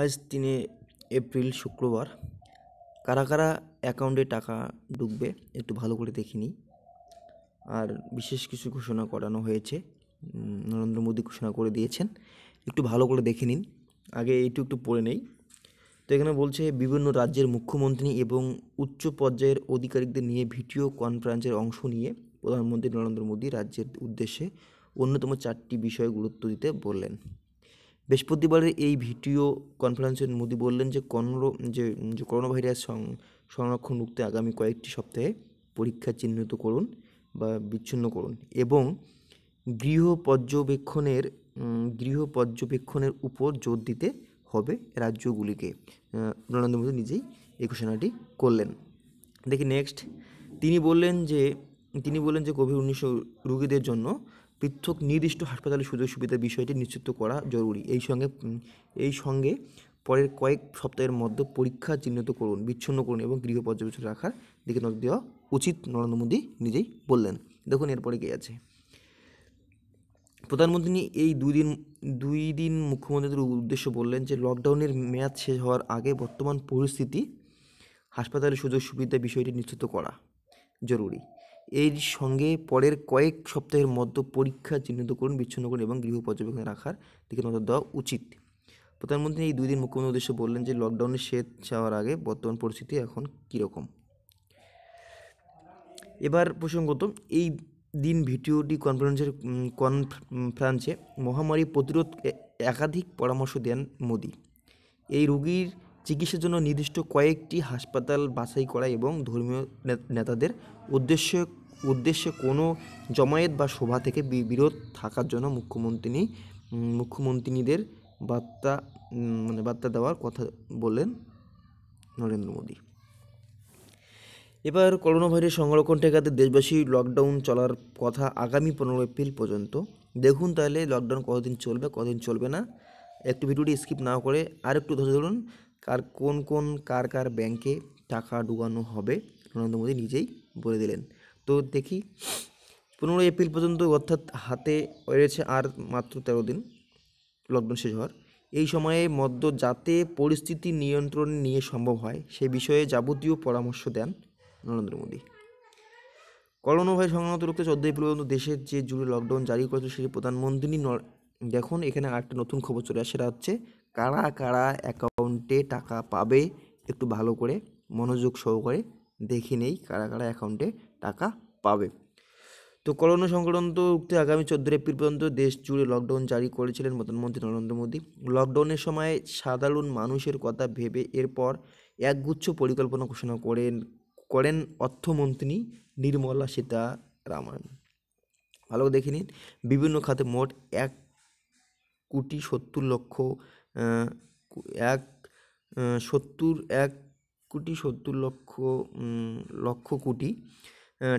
আজ তিনে এপ্রিল শুক্রবার কারা কারা অ্যাকাউন্টে টাকা ঢুকবে একটু ভালো করে দেখে নিই আর বিশেষ কিছু ঘোষণা করানো হয়েছে নরেন্দ্র মোদী ঘোষণা করে দিয়েছেন একটু ভালো করে দেখে নিন আগে এইটু একটু পড়ে নেই তো এখানে বলছে বিভিন্ন রাজ্যের মুখ্যমন্ত্রী এবং উচ্চ পর্যায়ের অধিকারিকদের নিয়ে ভিডিও কনফারেন্সের অংশ নিয়ে প্রধানমন্ত্রী নরেন্দ্র মোদী রাজ্যের উদ্দেশ্যে অন্যতম চারটি বিষয়ে গুরুত্ব দিতে বললেন বৃহস্পতিবারের এই ভিডিও কনফারেন্সে মোদি বললেন যে করোনা যে যে করোনা ভাইরাস সংরক্ষণ রুখতে আগামী কয়েকটি সপ্তাহে পরীক্ষা চিহ্নিত করুন বা বিচ্ছিন্ন করুন এবং গৃহ পর্যবেক্ষণের গৃহ পর্যবেক্ষণের উপর জোর দিতে হবে রাজ্যগুলিকে নরেন্দ্র মোদী নিজেই এই ঘোষণাটি করলেন দেখি নেক্সট তিনি বললেন যে তিনি বললেন যে কোভিড উনিশ রোগীদের জন্য পৃথক নির্দিষ্ট হাসপাতালে সুযোগ সুবিধার বিষয়টি নিশ্চিত করা জরুরি এই সঙ্গে এই সঙ্গে পরের কয়েক সপ্তাহের মধ্যে পরীক্ষা চিহ্নিত করুন বিচ্ছিন্ন করুন এবং গৃহ পর্যবেক্ষণ রাখার দিকে নজর দেওয়া উচিত নরেন্দ্র মোদী নিজেই বললেন দেখুন এরপরে কে আছে প্রধানমন্ত্রী এই দুই দিন দুই দিন মুখ্যমন্ত্রীদের উদ্দেশ্য বললেন যে লকডাউনের মেয়াদ শেষ হওয়ার আগে বর্তমান পরিস্থিতি হাসপাতালে সুযোগ সুবিধা বিষয়টি নিশ্চিত করা জরুরি এর সঙ্গে পরের কয়েক সপ্তাহের মধ্যে পরীক্ষা চিহ্নিত করুন বিচ্ছিন্ন করুন এবং গৃহ পর্যবেক্ষণে রাখার দিকে নজর দেওয়া উচিত প্রধানমন্ত্রী এই দুই দিন মুখ্যমন্ত্রী উদ্দেশ্যে বললেন যে লকডাউনের শেষ যাওয়ার আগে বর্তমান পরিস্থিতি এখন কীরকম এবার প্রসঙ্গত এই দিন ভিডিওটি কনফারেন্সের কনফারেন্সে মহামারী প্রতিরোধ একাধিক পরামর্শ দেন মোদি এই রোগীর চিকিৎসার জন্য নির্দিষ্ট কয়েকটি হাসপাতাল বাছাই করা এবং ধর্মীয় নেতাদের উদ্দেশ্য উদ্দেশ্যে কোনো জমায়েত বা সভা থেকে বিরোধ থাকার জন্য মুখ্যমন্ত্রী মুখ্যমন্ত্রীদের বার্তা মানে বার্তা দেওয়ার কথা বললেন নরেন্দ্র মোদী এবার করোনা ভাইরাস সংরক্ষণ ঠেকাতে দেশবাসী লকডাউন চলার কথা আগামী পনেরো এপ্রিল পর্যন্ত দেখুন তাহলে লকডাউন কতদিন চলবে কতদিন চলবে না একটু ভিডিওটি স্কিপ না করে আর একটু ধরে ধরুন কার কোন কোন কার কার ব্যাংকে টাকা ডুবানো হবে নরেন্দ্র মোদী নিজেই বলে দিলেন তো দেখি পনেরো এপ্রিল পর্যন্ত অর্থাৎ হাতে রয়েছে আর মাত্র তেরো দিন লকডাউন শেষ হওয়ার এই সময়ে মদ্য যাতে পরিস্থিতি নিয়ন্ত্রণ নিয়ে সম্ভব হয় সে বিষয়ে যাবতীয় পরামর্শ দেন নরেন্দ্র মোদী করোনা ভাইরাস সংক্রান্ত রুখতে চোদ্দোই এপ্রিল পর্যন্ত দেশের যে জুড়ে লকডাউন জারি করেছে সেটি প্রধানমন্ত্রী দেখুন এখানে আরেকটা নতুন খবর চলে আসে সেটা হচ্ছে কারা কারা অ্যাকাউন্টে টাকা পাবে একটু ভালো করে মনোযোগ সহকারে দেখে নেই কারা কারা অ্যাকাউন্টে টাকা পাবে তো করোনা সংক্রান্ত উক্তি আগামী চোদ্দো এপ্রিল পর্যন্ত দেশ জুড়ে লকডাউন জারি করেছিলেন প্রধানমন্ত্রী নরেন্দ্র মোদী লকডাউনের সময় সাধারণ মানুষের কথা ভেবে এরপর একগুচ্ছ পরিকল্পনা ঘোষণা করেন করেন অর্থমন্ত্রী নির্মলা সীতারামন ভালো দেখে নিন বিভিন্ন খাতে মোট এক কোটি সত্তর লক্ষ এক সত্তর এক কোটি সত্তর লক্ষ লক্ষ কোটি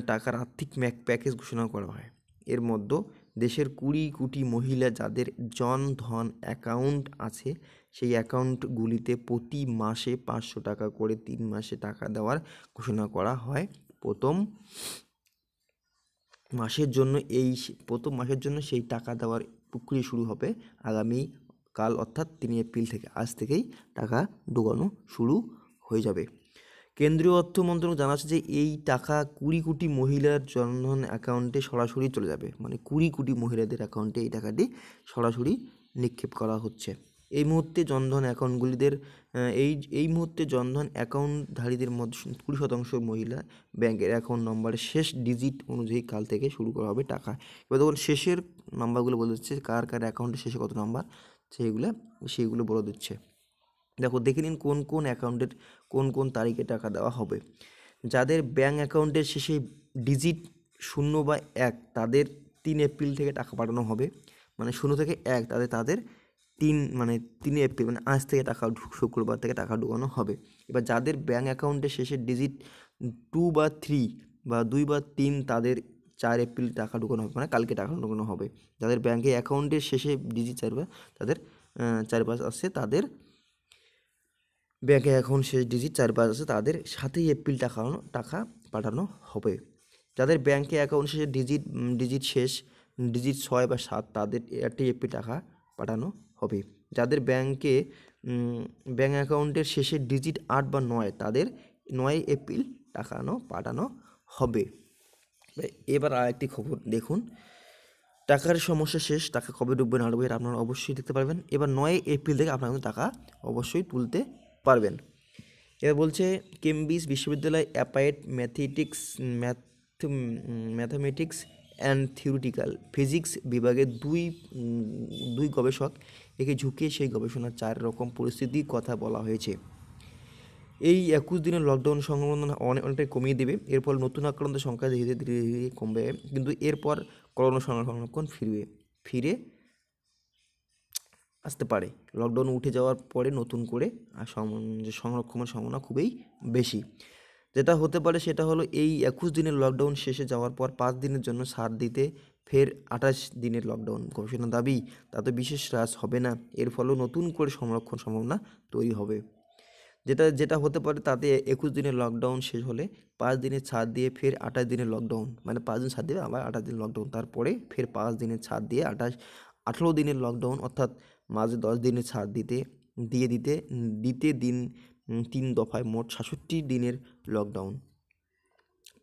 টাকার আর্থিক ম্যাক প্যাকেজ ঘোষণা করা হয় এর মধ্যে দেশের কুড়ি কোটি মহিলা যাদের জনধন অ্যাকাউন্ট আছে সেই অ্যাকাউন্টগুলিতে প্রতি মাসে পাঁচশো টাকা করে তিন মাসে টাকা দেওয়ার ঘোষণা করা হয় প্রথম মাসের জন্য এই প্রথম মাসের জন্য সেই টাকা দেওয়ার প্রক্রিয়া শুরু হবে আগামী কাল অর্থাৎ তিন এপ্রিল থেকে আজ থেকেই টাকা ঢোকানো শুরু হয়ে যাবে কেন্দ্রীয় অর্থ মন্ত্রক জানাচ্ছে যে এই টাকা কুড়ি কোটি মহিলার জনধন অ্যাকাউন্টে সরাসরি চলে যাবে মানে কুড়ি কোটি মহিলাদের অ্যাকাউন্টে এই টাকাটি সরাসরি নিক্ষেপ করা হচ্ছে এই মুহূর্তে জনধন অ্যাকাউন্টগুলিদের এই এই মুহূর্তে জনধন অ্যাকাউন্টধারীদের মধ্যে কুড়ি শতাংশ মহিলা ব্যাংকের অ্যাকাউন্ট নম্বরের শেষ ডিজিট অনুযায়ী কাল থেকে শুরু করা হবে টাকা এবার তখন শেষের নাম্বারগুলো বলে দিচ্ছে কার কার অ্যাকাউন্টের শেষে কত নাম্বার সেইগুলো সেইগুলো বলে দিচ্ছে দেখো দেখে নিন কোন কোন অ্যাকাউন্টের কোন কোন তারিখে টাকা দেওয়া হবে যাদের ব্যাঙ্ক অ্যাকাউন্টের শেষে ডিজিট শূন্য বা এক তাদের তিন এপ্রিল থেকে টাকা পাঠানো হবে মানে শূন্য থেকে এক তাদের তাদের তিন মানে তিন এপ্রিল মানে আজ থেকে টাকা শুক্রবার থেকে টাকা ঢুকানো হবে এবার যাদের ব্যাঙ্ক অ্যাকাউন্টের শেষে ডিজিট টু বা থ্রি বা দুই বা তিন তাদের চার এপ্রিল টাকা ঢুকানো হবে মানে কালকে টাকা ঢুকানো হবে যাদের ব্যাঙ্কে অ্যাকাউন্টের শেষে ডিজিট চারবার তাদের চারপাশ আসছে তাদের ব্যাঙ্কে অ্যাকাউন্ট শেষ ডিজিট চারপাশ আছে তাদের সাতই এপ্রিল টাকা টাকা পাঠানো হবে যাদের ব্যাঙ্কে অ্যাকাউন্ট শেষে ডিজিট ডিজিট শেষ ডিজিট ছয় বা সাত তাদের একটি এপ্রিল টাকা পাঠানো হবে যাদের ব্যাংকে ব্যাঙ্ক অ্যাকাউন্টের শেষে ডিজিট আট বা নয় তাদের নয় এপ্রিল টাকানো পাঠানো হবে এবার আর একটি খবর দেখুন টাকার সমস্যা শেষ টাকা কবে ডুববে না ডুবে আপনারা অবশ্যই দেখতে পারবেন এবার নয় এপ্রিল থেকে আপনারা কিন্তু টাকা অবশ্যই তুলতে পারবেন এবার বলছে কেমব্রিজ বিশ্ববিদ্যালয় applied mathematics math mathematics and theoretical physics বিভাগে দুই দুই গবেষক একে ঝুঁকিয়ে সেই গবেষণার চার রকম পরিস্থিতির কথা বলা হয়েছে এই একুশ দিনের লকডাউন সংক্রমণ অনেক অনেকটাই কমিয়ে দেবে এর ফলে নতুন আক্রান্তের সংখ্যা ধীরে ধীরে ধীরে কমবে কিন্তু এরপর করোনা সংরক্ষণ ফিরবে ফিরে আসতে পারে লকডাউন উঠে যাওয়ার পরে নতুন করে সংরক্ষণের সম্ভাবনা খুবই বেশি যেটা হতে পারে সেটা হলো এই একুশ দিনের লকডাউন শেষে যাওয়ার পর পাঁচ দিনের জন্য সার দিতে ফের আঠাশ দিনের লকডাউন ঘোষণা দাবি তাতে বিশেষ হ্রাস হবে না এর ফলেও নতুন করে সংরক্ষণ সম্ভাবনা তৈরি হবে যেটা যেটা হতে পারে তাতে একুশ দিনের লকডাউন শেষ হলে পাঁচ দিনের ছাড় দিয়ে ফের আঠাশ দিনের লকডাউন মানে পাঁচ দিন ছাড় দিয়ে আবার আঠাশ দিন লকডাউন তারপরে ফের পাঁচ দিনের ছাড় দিয়ে আঠাশ আঠেরো দিনের লকডাউন অর্থাৎ মাঝে দশ দিনের ছাড় দিতে দিয়ে দিতে দিতে দিন তিন দফায় মোট সাতষট্টি দিনের লকডাউন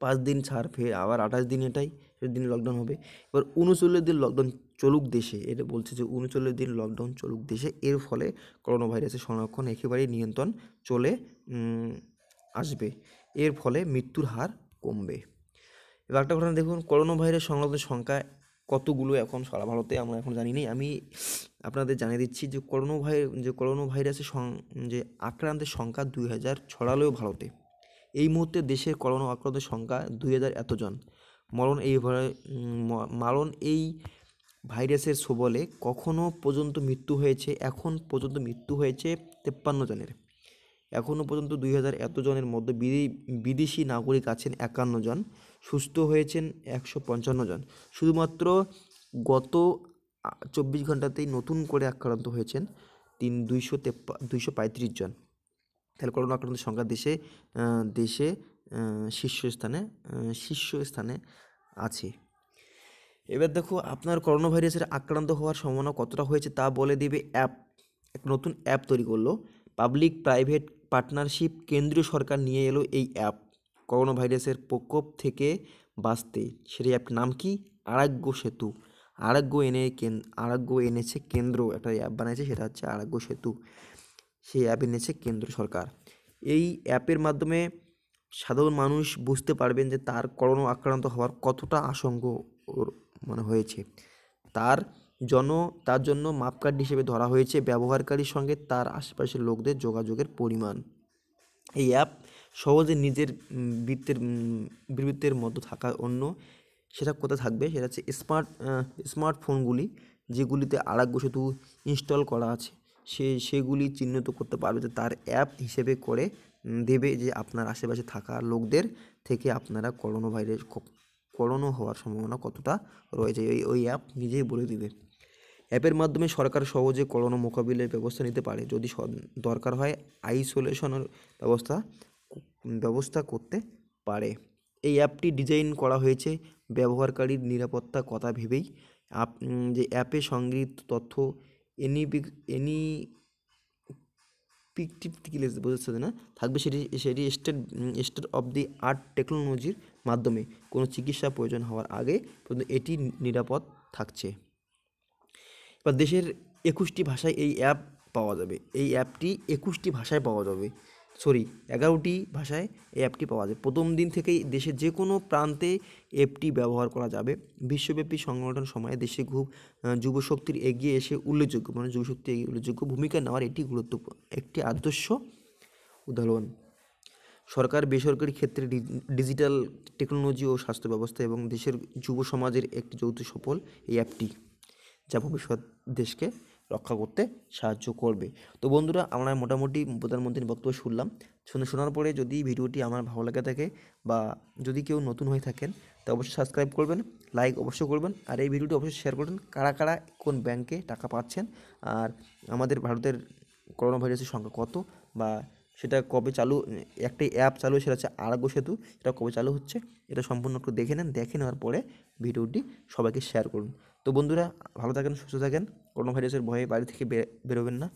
পাঁচ দিন ছাড় ফের আবার আঠাশ দিন এটাই দিন লকডাউন হবে এবার উনচল্লিশ দিন লকডাউন চলুক দেশে এটা বলছে যে উনচল্লিশ দিন লকডাউন চলুক দেশে এর ফলে করোনা ভাইরাসের সংরক্ষণ একেবারেই নিয়ন্ত্রণ চলে আসবে এর ফলে মৃত্যুর হার কমবে এবার একটা ঘটনা দেখুন করোনা ভাইরাস সংক্রান্ত সংখ্যা কতগুলো এখন সারা ভারতে আমরা এখন জানি নাই আমি আপনাদের জানিয়ে দিচ্ছি যে করোনা ভাই যে করোনা ভাইরাসের যে আক্রান্তের সংখ্যা দুই হাজার ছড়ালেও ভারতে এই মুহূর্তে দেশের করোনা আক্রান্তের সংখ্যা দুই হাজার এতজন মরণ এই মারণ এই ভাইরাসের সবলে কখনও পর্যন্ত মৃত্যু হয়েছে এখন পর্যন্ত মৃত্যু হয়েছে তেপ্পান্ন জনের এখনও পর্যন্ত দুই হাজার এত জনের মধ্যে বিদেশি নাগরিক আছেন একান্ন জন সুস্থ হয়েছেন একশো পঞ্চান্ন জন শুধুমাত্র গত চব্বিশ ঘন্টাতেই নতুন করে আক্রান্ত হয়েছেন তিন দুইশো তেপ্পা দুইশো পঁয়ত্রিশ জন তাহলে করোনা আক্রান্তের সংখ্যা দেশে দেশে শীর্ষস্থানে শীর্ষস্থানে আছে এবার দেখো আপনার করোনা ভাইরাসের আক্রান্ত হওয়ার সম্ভাবনা কতটা হয়েছে তা বলে দিবে অ্যাপ এক নতুন অ্যাপ তৈরি করলো পাবলিক প্রাইভেট পার্টনারশিপ কেন্দ্রীয় সরকার নিয়ে এলো এই অ্যাপ করোনা ভাইরাসের প্রকোপ থেকে বাঁচতে সেটি অ্যাপ নাম কি আরোগ্য সেতু আরোগ্য এনে আরোগ্য এনেছে কেন্দ্র একটা অ্যাপ বানিয়েছে সেটা হচ্ছে আরোগ্য সেতু সেই অ্যাপ এনেছে কেন্দ্র সরকার এই অ্যাপের মাধ্যমে সাধারণ মানুষ বুঝতে পারবেন যে তার করোনা আক্রান্ত হওয়ার কতটা আশঙ্ক ওর মানে হয়েছে তার জন্য তার জন্য মাপকাঠ হিসেবে ধরা হয়েছে ব্যবহারকারীর সঙ্গে তার আশেপাশের লোকদের যোগাযোগের পরিমাণ এই অ্যাপ সহজে নিজের বৃত্তের বিবৃত্তের মতো থাকা অন্য সেটা কোথায় থাকবে সেটা হচ্ছে স্মার্ট স্মার্টফোনগুলি যেগুলিতে আরোগ্য সেতু ইনস্টল করা আছে সে সেগুলি চিহ্নিত করতে পারবে যে তার অ্যাপ হিসেবে করে দেবে যে আপনার আশেপাশে থাকা লোকদের থেকে আপনারা করোনা ভাইরাস করোনা হওয়ার সম্ভাবনা কতটা রয়েছে ওই ওই অ্যাপ নিজেই বলে দিবে অ্যাপের মাধ্যমে সরকার সহজে করোনা মোকাবিলার ব্যবস্থা নিতে পারে যদি দরকার হয় আইসোলেশনের ব্যবস্থা ব্যবস্থা করতে পারে এই অ্যাপটি ডিজাইন করা হয়েছে ব্যবহারকারীর নিরাপত্তা কথা ভেবেই আপ যে অ্যাপে সংগৃহীত তথ্য এনি এনি পিকটিপিটিকিলেস বোঝাচ্ছে না থাকবে সেটি সেটি state state of the art টেকনোলজির মাধ্যমে কোনো চিকিৎসা প্রয়োজন হওয়ার আগে পর্যন্ত এটি নিরাপদ থাকছে এবার দেশের একুশটি ভাষায় এই অ্যাপ পাওয়া যাবে এই অ্যাপটি একুশটি ভাষায় পাওয়া যাবে সরি এগারোটি ভাষায় এই অ্যাপটি পাওয়া যায় প্রথম দিন থেকেই দেশের যে কোনো প্রান্তে অ্যাপটি ব্যবহার করা যাবে বিশ্বব্যাপী সংগঠন সময়ে দেশে খুব যুবশক্তির এগিয়ে এসে উল্লেখযোগ্য মানে যুবশক্তি এগিয়ে উল্লেখযোগ্য ভূমিকা নেওয়ার এটি গুরুত্বপূর্ণ একটি আদর্শ উদাহরণ সরকার বেসরকারি ক্ষেত্রে ডিজিটাল টেকনোলজি ও স্বাস্থ্য ব্যবস্থা এবং দেশের যুব সমাজের একটি যৌথ সফল এই অ্যাপটি যা ভবিষ্যৎ দেশকে রক্ষা করতে সাহায্য করবে তো বন্ধুরা আমরা মোটামুটি প্রধানমন্ত্রীর বক্তব্য শুনলাম শুনে শোনার পরে যদি ভিডিওটি আমার ভালো লাগে থাকে বা যদি কেউ নতুন হয়ে থাকেন তা অবশ্যই সাবস্ক্রাইব করবেন লাইক অবশ্যই করবেন আর এই ভিডিওটি অবশ্যই শেয়ার করবেন কারা কারা কোন ব্যাংকে টাকা পাচ্ছেন আর আমাদের ভারতের করোনা ভাইরাসের সংখ্যা কত বা সেটা কবে চালু একটা অ্যাপ চালু সেটা হচ্ছে আরোগ্য সেতু এটা কবে চালু হচ্ছে এটা সম্পূর্ণ একটু দেখে নেন দেখে নেওয়ার পরে ভিডিওটি সবাইকে শেয়ার করুন তো বন্ধুরা ভালো থাকেন সুস্থ থাকেন করোনা ভাইরাসের ভয়ে বাড়ি থেকে বেরোবেন না